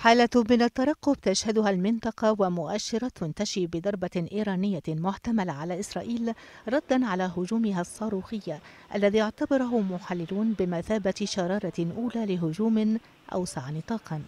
حالة من الترقب تشهدها المنطقة ومؤشرات تشي بضربة إيرانية محتملة على إسرائيل ردا على هجومها الصاروخي الذي اعتبره محللون بمثابة شرارة أولى لهجوم أوسع نطاقا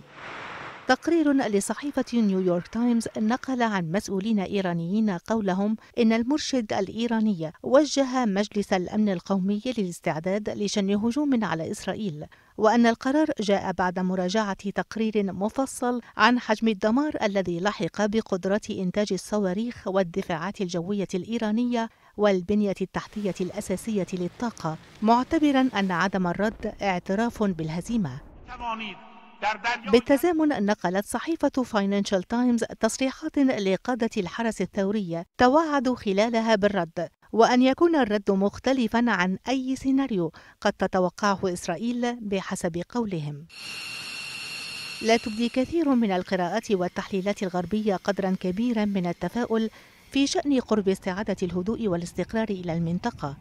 تقرير لصحيفة نيويورك تايمز نقل عن مسؤولين إيرانيين قولهم إن المرشد الإيراني وجه مجلس الأمن القومي للاستعداد لشن هجوم على إسرائيل وأن القرار جاء بعد مراجعة تقرير مفصل عن حجم الدمار الذي لحق بقدرة إنتاج الصواريخ والدفاعات الجوية الإيرانية والبنية التحتية الأساسية للطاقة معتبرا أن عدم الرد اعتراف بالهزيمة بالتزامن نقلت صحيفة فاينانشال تايمز تصريحات لقادة الحرس الثوري توعدوا خلالها بالرد وأن يكون الرد مختلفا عن أي سيناريو قد تتوقعه إسرائيل بحسب قولهم لا تبدي كثير من القراءات والتحليلات الغربية قدرا كبيرا من التفاؤل في شأن قرب استعادة الهدوء والاستقرار إلى المنطقة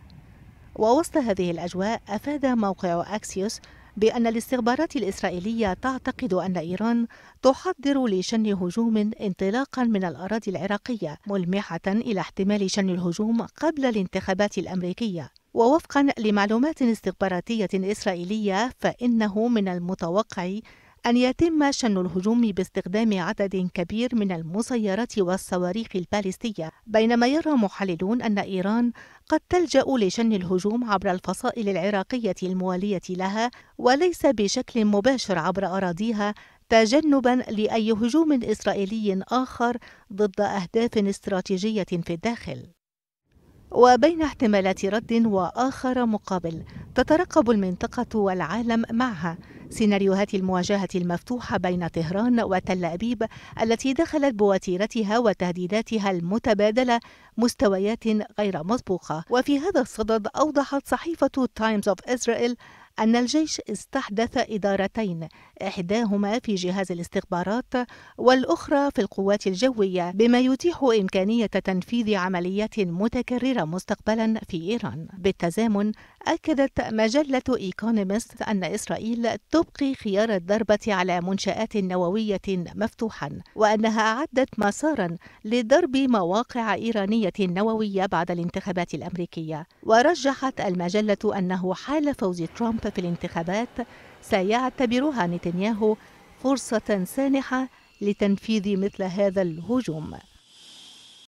ووسط هذه الأجواء أفاد موقع أكسيوس بأن الاستخبارات الإسرائيلية تعتقد أن إيران تحضر لشن هجوم انطلاقا من الأراضي العراقية ملمحة إلى احتمال شن الهجوم قبل الانتخابات الأمريكية ووفقا لمعلومات استخباراتية إسرائيلية فإنه من المتوقع أن يتم شن الهجوم باستخدام عدد كبير من المسيرات والصواريخ البالستية بينما يرى محللون أن إيران قد تلجأ لشن الهجوم عبر الفصائل العراقية الموالية لها وليس بشكل مباشر عبر أراضيها تجنبا لأي هجوم إسرائيلي آخر ضد أهداف استراتيجية في الداخل وبين احتمالات رد واخر مقابل تترقب المنطقه والعالم معها سيناريوهات المواجهه المفتوحه بين طهران وتل ابيب التي دخلت بوتيرتها وتهديداتها المتبادله مستويات غير مسبوقه وفي هذا الصدد اوضحت صحيفه تايمز اوف اسرائيل أن الجيش استحدث إدارتين إحداهما في جهاز الاستخبارات والأخرى في القوات الجوية بما يتيح إمكانية تنفيذ عمليات متكررة مستقبلا في إيران بالتزامن أكدت مجلة إيكونومست أن إسرائيل تبقي خيار الضربة على منشآت نووية مفتوحا وأنها أعدت مسارا لضرب مواقع إيرانية نووية بعد الانتخابات الأمريكية ورجحت المجلة أنه حال فوز ترامب في الانتخابات سيعتبرها نتنياهو فرصة سانحة لتنفيذ مثل هذا الهجوم